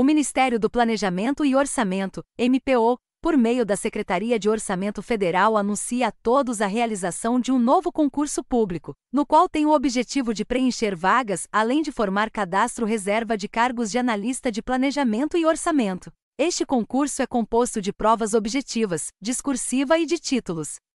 O Ministério do Planejamento e Orçamento, MPO, por meio da Secretaria de Orçamento Federal, anuncia a todos a realização de um novo concurso público, no qual tem o objetivo de preencher vagas, além de formar cadastro reserva de cargos de analista de planejamento e orçamento. Este concurso é composto de provas objetivas, discursiva e de títulos.